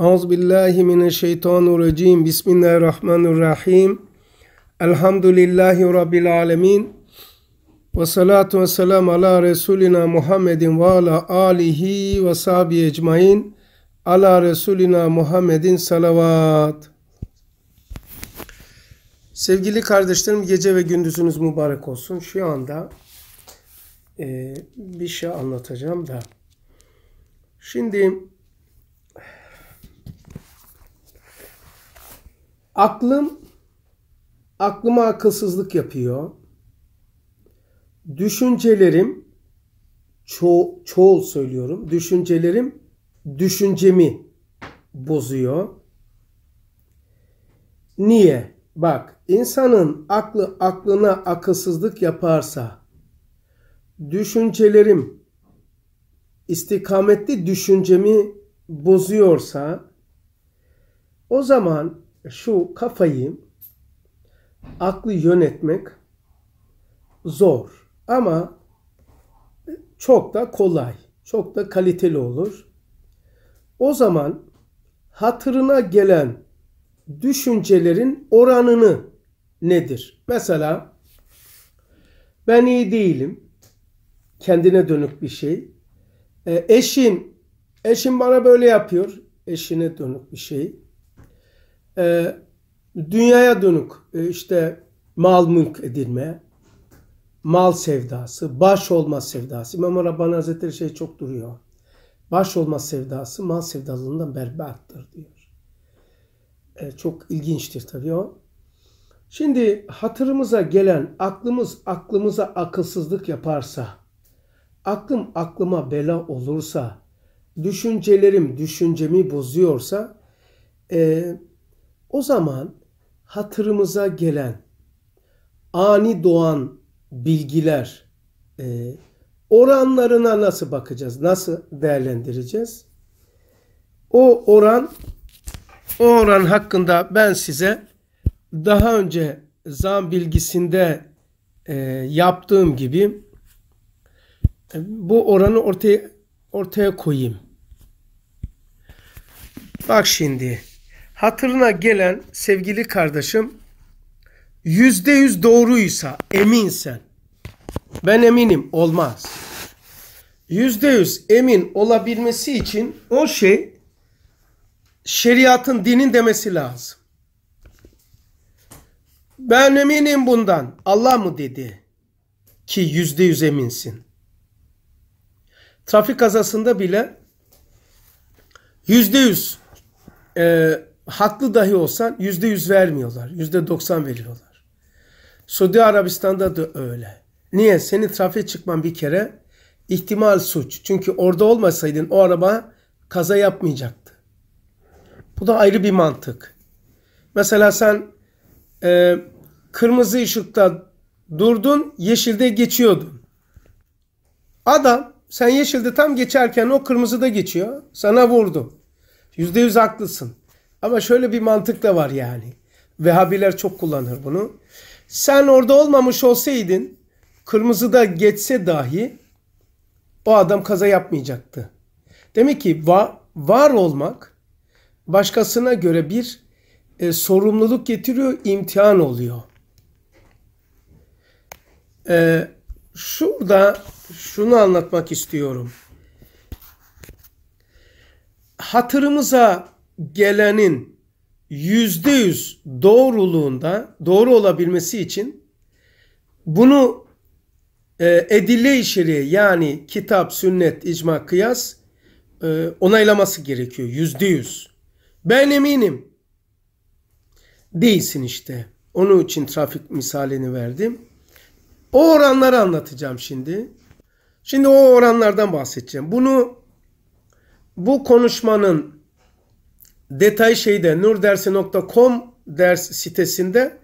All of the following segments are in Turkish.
Euzubillahimineşşeytanirracim. Bismillahirrahmanirrahim. Elhamdülillahi Rabbil alemin. Ve salatu ve selam ala Resulina Muhammedin ve ala alihi ve sahbihi ecmain. Ala Resulina Muhammedin salavat. Sevgili kardeşlerim gece ve gündüzünüz mübarek olsun. Şu anda e, bir şey anlatacağım da. Şimdi Aklım aklıma akılsızlık yapıyor. Düşüncelerim ço çoğul söylüyorum. Düşüncelerim düşüncemi bozuyor. Niye? Bak, insanın aklı aklına akılsızlık yaparsa düşüncelerim istikametli düşüncemi bozuyorsa o zaman şu kafayı, aklı yönetmek zor ama çok da kolay, çok da kaliteli olur. O zaman hatırına gelen düşüncelerin oranını nedir? Mesela ben iyi değilim. Kendine dönük bir şey. E, eşin eşim bana böyle yapıyor. Eşine dönük bir şey e, dünyaya dönük e, işte mal mülk edinme, mal sevdası, baş olma sevdası. İmam Rabbani Hazretleri şey çok duruyor. Baş olma sevdası mal sevdalığından berbattır diyor. E, çok ilginçtir tabii o. Şimdi hatırımıza gelen aklımız aklımıza akılsızlık yaparsa, aklım aklıma bela olursa, düşüncelerim düşüncemi bozuyorsa, e, o zaman hatırımıza gelen ani doğan bilgiler e, oranlarına nasıl bakacağız? Nasıl değerlendireceğiz? O oran o oran hakkında ben size daha önce zam bilgisinde e, yaptığım gibi e, bu oranı ortaya ortaya koyayım. Bak şimdi hatırına gelen sevgili kardeşim yüzde yüz doğruysa eminsen ben eminim olmaz. Yüzde yüz emin olabilmesi için o şey şeriatın dinin demesi lazım. Ben eminim bundan. Allah mı dedi ki yüzde yüz eminsin? Trafik kazasında bile yüzde yüz e, haklı dahi olsan yüzde yüz vermiyorlar. Yüzde doksan veriyorlar. Suudi Arabistan'da da öyle. Niye? Senin trafiğe çıkman bir kere ihtimal suç. Çünkü orada olmasaydın o araba kaza yapmayacaktı. Bu da ayrı bir mantık. Mesela sen e, kırmızı ışıkta durdun, yeşilde geçiyordun. Adam sen yeşilde tam geçerken o kırmızıda geçiyor. Sana vurdu. Yüzde yüz haklısın. Ama şöyle bir mantık da var yani. Vehhabiler çok kullanır bunu. Sen orada olmamış olsaydın kırmızıda geçse dahi o adam kaza yapmayacaktı. Demek ki va var olmak başkasına göre bir e, sorumluluk getiriyor, imtihan oluyor. E, şurada şunu anlatmak istiyorum. Hatırımıza gelenin yüzde yüz doğruluğunda doğru olabilmesi için bunu e, edille-i şeriye yani kitap, sünnet, icma, kıyas e, onaylaması gerekiyor yüzde yüz. Ben eminim. Değilsin işte. Onun için trafik misalini verdim. O oranları anlatacağım şimdi. Şimdi o oranlardan bahsedeceğim. Bunu bu konuşmanın Detay şeyde nurdersi.com ders sitesinde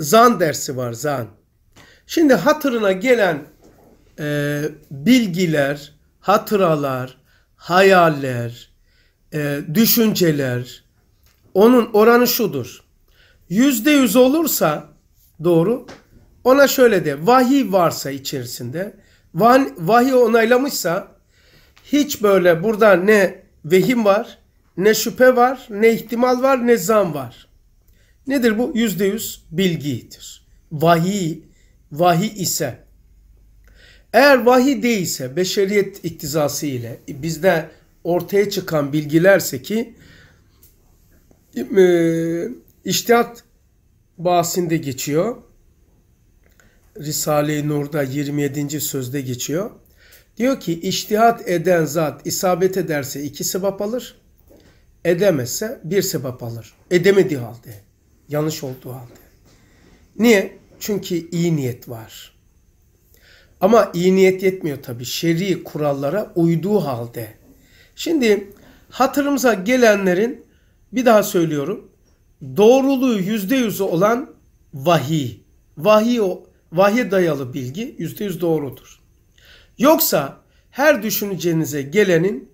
zan dersi var zan. Şimdi hatırına gelen e, bilgiler, hatıralar, hayaller, e, düşünceler onun oranı şudur. Yüzde yüz olursa doğru ona şöyle de vahiy varsa içerisinde vahiy onaylamışsa hiç böyle burada ne vehim var ne şüphe var, ne ihtimal var, ne zan var. Nedir bu? Yüzde yüz bilgidir. Vahiy, vahiy ise, eğer vahiy değilse, beşeriyet iktizası ile bizde ortaya çıkan bilgilerse ki, e, iştihat bahsinde geçiyor. Risale-i Nur'da 27. sözde geçiyor. Diyor ki iştihat eden zat isabet ederse iki sevap alır edemezse bir sebep alır. Edemediği halde. Yanlış olduğu halde. Niye? Çünkü iyi niyet var. Ama iyi niyet yetmiyor tabii. Şer'i kurallara uyduğu halde. Şimdi hatırımıza gelenlerin bir daha söylüyorum. Doğruluğu yüzde yüzü olan vahiy. Vahiy o vahye dayalı bilgi yüzde yüz doğrudur. Yoksa her düşüneceğinize gelenin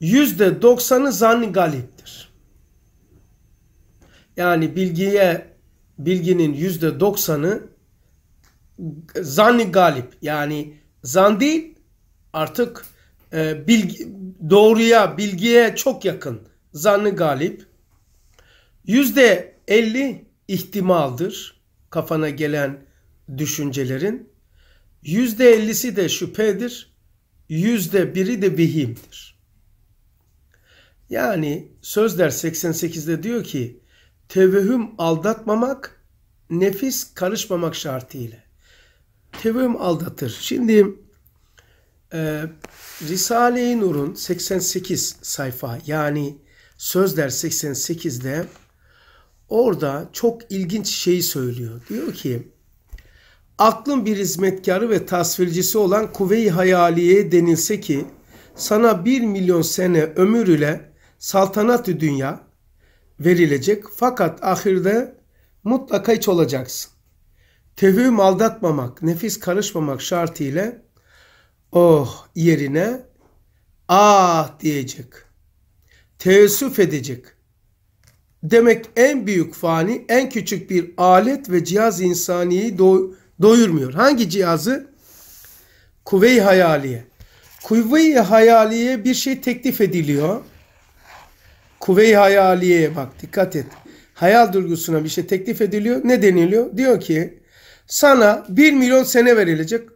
yüzde doksanı zanni galiptir. Yani bilgiye bilginin yüzde doksanı zanni galip. Yani zan değil artık e, bilgi, doğruya bilgiye çok yakın zanni galip. Yüzde elli ihtimaldir kafana gelen düşüncelerin. Yüzde ellisi de şüphedir. Yüzde biri de vehimdir. Yani Sözler 88'de diyor ki tevehüm aldatmamak, nefis karışmamak şartıyla. Tevehüm aldatır. Şimdi e, Risale-i Nur'un 88 sayfa yani Sözler 88'de orada çok ilginç şeyi söylüyor. Diyor ki aklın bir hizmetkarı ve tasvircisi olan kuvve-i hayaliye denilse ki sana bir milyon sene ömür ile saltanat dünya verilecek fakat ahirde mutlaka iç olacaksın. Tevhüm aldatmamak, nefis karışmamak şartıyla ile oh yerine ah diyecek. Teessüf edecek. Demek en büyük fani, en küçük bir alet ve cihaz insaniyi do doyurmuyor. Hangi cihazı? Kuvve-i hayaliye. Kuvve-i hayaliye bir şey teklif ediliyor kuvve-i hayaliyeye bak dikkat et. Hayal durgusuna bir şey teklif ediliyor. Ne deniliyor? Diyor ki sana 1 milyon sene verilecek.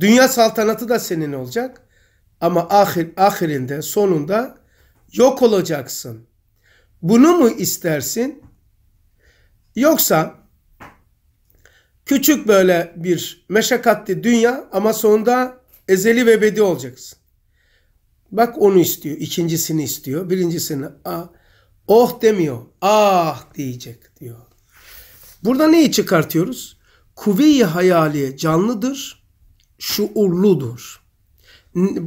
Dünya saltanatı da senin olacak. Ama ahir, ahirinde sonunda yok olacaksın. Bunu mu istersin? Yoksa küçük böyle bir meşakkatli dünya ama sonunda ezeli ve bedi olacaksın. Bak onu istiyor, ikincisini istiyor, birincisini. Ah, oh demiyor, ah diyecek diyor. Burada neyi çıkartıyoruz? Kuvve-i hayali canlıdır, şuurludur.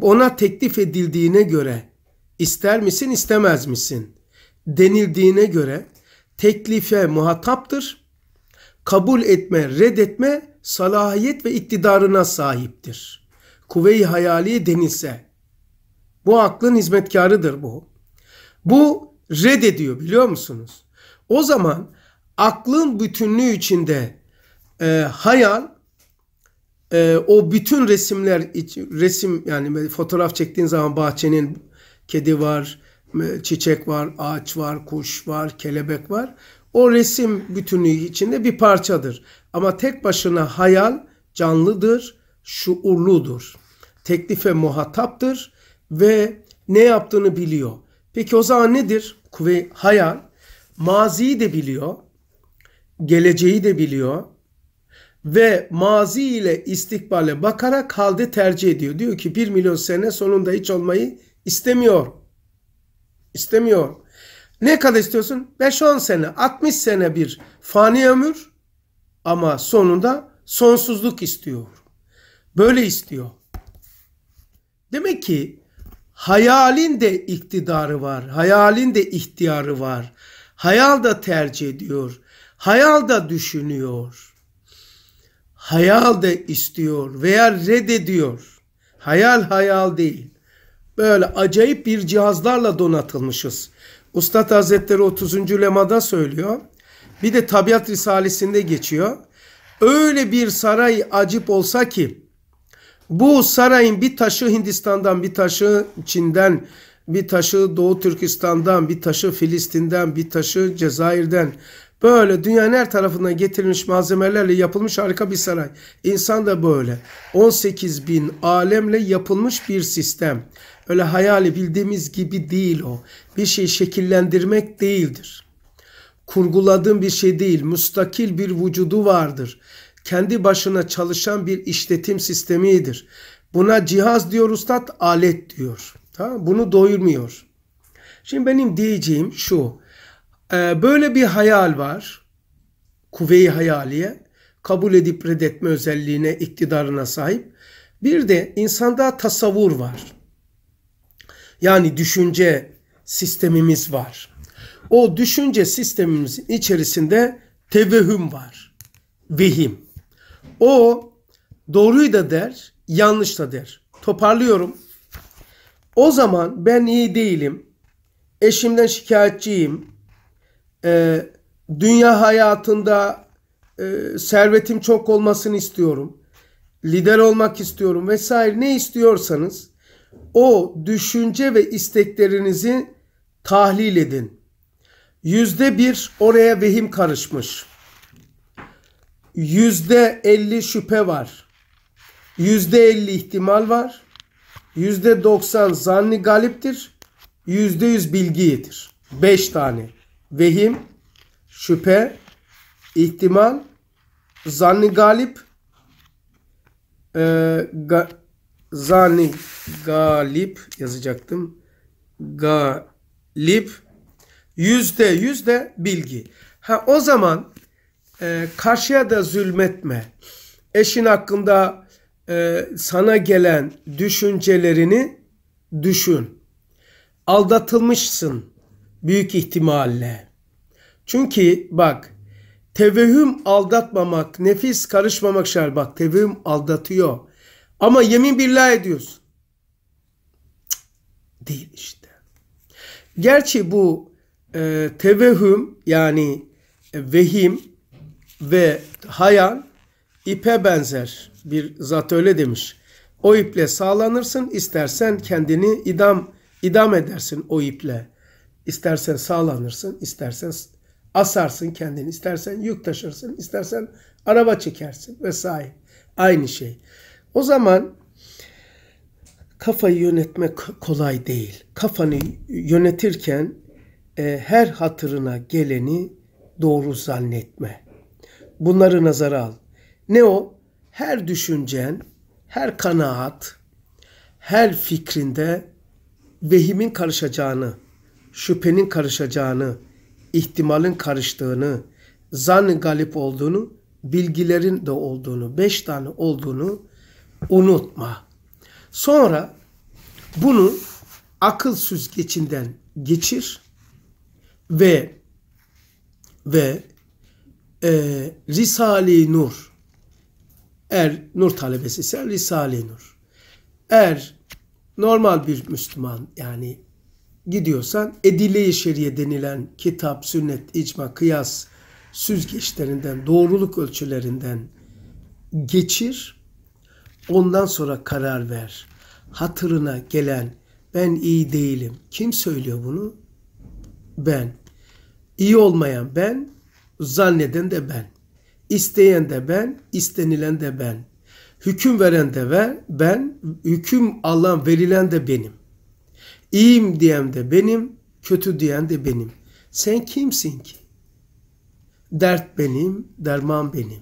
Ona teklif edildiğine göre ister misin istemez misin denildiğine göre teklife muhataptır. Kabul etme, reddetme salahiyet ve iktidarına sahiptir. Kuvve-i hayali denilse bu aklın hizmetkarıdır bu. Bu reddediyor biliyor musunuz? O zaman aklın bütünlüğü içinde e, hayal e, o bütün resimler resim yani fotoğraf çektiğin zaman bahçenin kedi var, çiçek var, ağaç var, kuş var, kelebek var. O resim bütünlüğü içinde bir parçadır. Ama tek başına hayal canlıdır, şuurludur. Teklife muhataptır ve ne yaptığını biliyor. Peki o zaman nedir? Kuvve hayal maziyi de biliyor, geleceği de biliyor ve mazi ile istikbale bakarak halde tercih ediyor. Diyor ki 1 milyon sene sonunda hiç olmayı istemiyor. İstemiyor. Ne kadar istiyorsun? 5-10 sene, 60 sene bir fani ömür ama sonunda sonsuzluk istiyor. Böyle istiyor. Demek ki Hayalin de iktidarı var. Hayalin de ihtiyarı var. Hayal da tercih ediyor. Hayal da düşünüyor. Hayal da istiyor veya reddediyor. Hayal hayal değil. Böyle acayip bir cihazlarla donatılmışız. Ustad Hazretleri 30. Lema'da söylüyor. Bir de Tabiat Risalesi'nde geçiyor. Öyle bir saray acip olsa ki bu sarayın bir taşı Hindistan'dan, bir taşı Çin'den, bir taşı Doğu Türkistan'dan, bir taşı Filistin'den, bir taşı Cezayir'den böyle dünyanın her tarafından getirilmiş malzemelerle yapılmış harika bir saray. İnsan da böyle. 18 bin alemle yapılmış bir sistem. Öyle hayali bildiğimiz gibi değil o. Bir şey şekillendirmek değildir. Kurguladığım bir şey değil. Mustakil bir vücudu vardır kendi başına çalışan bir işletim sistemidir. Buna cihaz diyor ustad, alet diyor. Tamam, bunu doyurmuyor. Şimdi benim diyeceğim şu. E, böyle bir hayal var. Kuvve-i hayaliye. Kabul edip reddetme özelliğine, iktidarına sahip. Bir de insanda tasavvur var. Yani düşünce sistemimiz var. O düşünce sistemimizin içerisinde tevehüm var. Vehim. O doğruyu da der, yanlış da der. Toparlıyorum. O zaman ben iyi değilim. Eşimden şikayetçiyim. Ee, dünya hayatında e, servetim çok olmasını istiyorum. Lider olmak istiyorum vesaire ne istiyorsanız o düşünce ve isteklerinizi tahlil edin. Yüzde bir oraya vehim karışmış yüzde elli şüphe var. Yüzde elli ihtimal var. Yüzde doksan zanni galiptir. Yüzde yüz bilgi Beş tane. Vehim, şüphe, ihtimal, zanni galip, e, ga, zanni galip yazacaktım. Galip, yüzde yüzde bilgi. Ha o zaman e, karşıya da zulmetme. Eşin hakkında e, sana gelen düşüncelerini düşün. Aldatılmışsın büyük ihtimalle. Çünkü bak tevehüm aldatmamak, nefis karışmamak şart. Bak tevehüm aldatıyor. Ama yemin billah ediyorsun. değil işte. Gerçi bu e, tevehüm yani e, vehim ve hayal ipe benzer bir zat öyle demiş. O iple sağlanırsın istersen kendini idam idam edersin o iple. İstersen sağlanırsın, istersen asarsın kendini, istersen yük taşırsın, istersen araba çekersin vesaire. Aynı şey. O zaman kafayı yönetmek kolay değil. Kafanı yönetirken e, her hatırına geleni doğru zannetme bunları nazara al. Ne o? Her düşüncen, her kanaat, her fikrinde vehimin karışacağını, şüphenin karışacağını, ihtimalin karıştığını, zan galip olduğunu, bilgilerin de olduğunu, beş tane olduğunu unutma. Sonra bunu akıl süzgecinden geçir ve ve e, Risale-i Nur eğer nur talebesi ise Risale-i Nur. Eğer normal bir Müslüman yani gidiyorsan Edile-i Şeriye denilen kitap, sünnet, icma, kıyas süzgeçlerinden, doğruluk ölçülerinden geçir. Ondan sonra karar ver. Hatırına gelen ben iyi değilim. Kim söylüyor bunu? Ben. İyi olmayan ben, Zanneden de ben. İsteyen de ben, istenilen de ben. Hüküm veren de ben, ben, hüküm alan, verilen de benim. İyiyim diyen de benim, kötü diyen de benim. Sen kimsin ki? Dert benim, derman benim.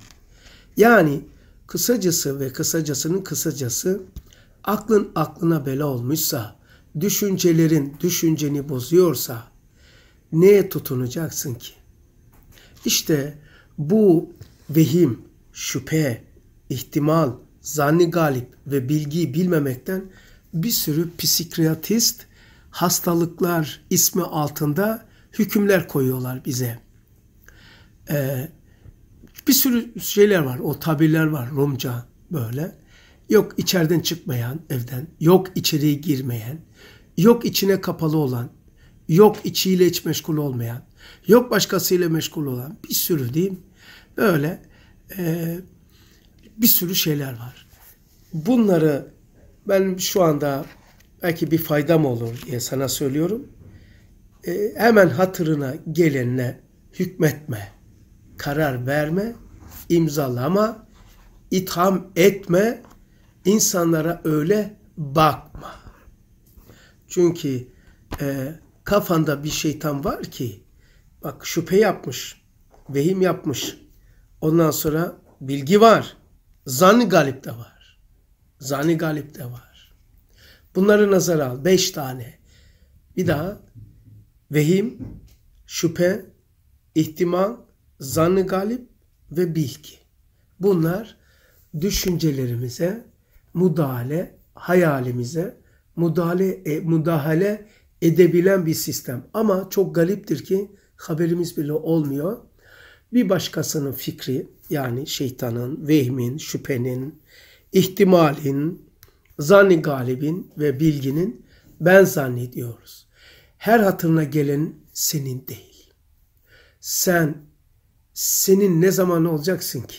Yani kısacası ve kısacasının kısacası aklın aklına bela olmuşsa, düşüncelerin düşünceni bozuyorsa neye tutunacaksın ki? İşte bu vehim, şüphe, ihtimal, zanni galip ve bilgiyi bilmemekten bir sürü psikiyatrist hastalıklar ismi altında hükümler koyuyorlar bize. Ee, bir sürü şeyler var, o tabirler var Rumca böyle. Yok içeriden çıkmayan evden, yok içeriye girmeyen, yok içine kapalı olan, yok içiyle hiç meşgul olmayan, yok başkasıyla meşgul olan bir sürü diyeyim böyle e, bir sürü şeyler var. Bunları ben şu anda belki bir faydam olur diye sana söylüyorum. E, hemen hatırına gelenle hükmetme, karar verme, imzalama, itham etme, insanlara öyle bakma. Çünkü e, kafanda bir şeytan var ki Bak şüphe yapmış. Vehim yapmış. Ondan sonra bilgi var. Zanni galip de var. Zanni galip de var. Bunları nazar al. Beş tane. Bir daha. Vehim, şüphe, ihtimal, zanni galip ve bilgi. Bunlar düşüncelerimize müdahale, hayalimize müdahale, e, müdahale edebilen bir sistem. Ama çok galiptir ki haberimiz bile olmuyor. Bir başkasının fikri yani şeytanın, vehmin, şüphenin, ihtimalin, zanni galibin ve bilginin ben zannediyoruz. Her hatırına gelen senin değil. Sen, senin ne zaman olacaksın ki?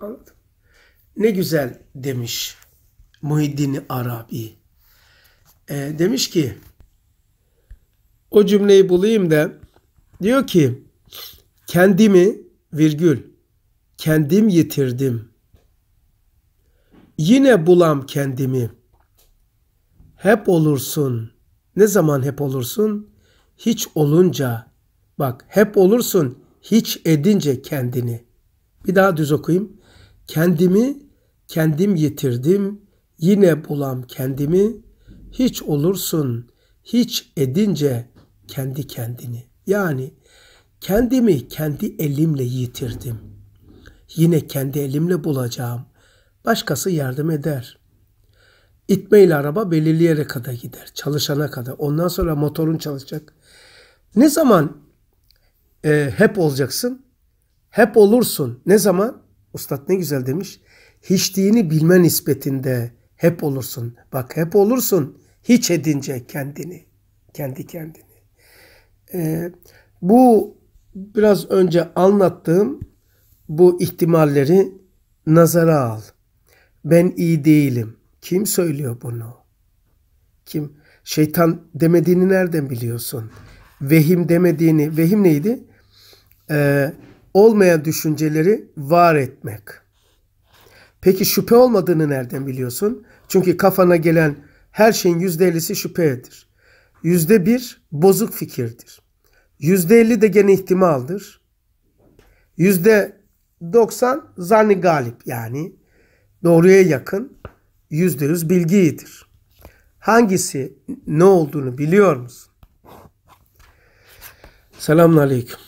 Anladım. Ne güzel demiş Muhiddin Arabi. E, demiş ki o cümleyi bulayım da diyor ki kendimi virgül kendim yitirdim. Yine bulam kendimi. Hep olursun. Ne zaman hep olursun? Hiç olunca. Bak hep olursun hiç edince kendini. Bir daha düz okuyayım. Kendimi kendim yitirdim. Yine bulam kendimi. Hiç olursun hiç edince kendi kendini. Yani kendimi kendi elimle yitirdim. Yine kendi elimle bulacağım. Başkası yardım eder. İtmeyle araba belirli yere kadar gider. Çalışana kadar. Ondan sonra motorun çalışacak. Ne zaman e, hep olacaksın? Hep olursun. Ne zaman? Ustad ne güzel demiş. Hiçliğini bilme nispetinde hep olursun. Bak hep olursun hiç edince kendini. Kendi kendini. E, bu biraz önce anlattığım bu ihtimalleri nazara al. Ben iyi değilim. Kim söylüyor bunu? Kim? Şeytan demediğini nereden biliyorsun? Vehim demediğini. Vehim neydi? Ee, olmayan düşünceleri var etmek. Peki şüphe olmadığını nereden biliyorsun? Çünkü kafana gelen her şeyin yüzde ellisi şüphedir. Yüzde bir bozuk fikirdir. Yüzde elli de gene ihtimaldir. Yüzde doksan zanni galip yani doğruya yakın yüzde yüz bilgi iyidir. Hangisi ne olduğunu biliyor musun? Selamun Aleyküm.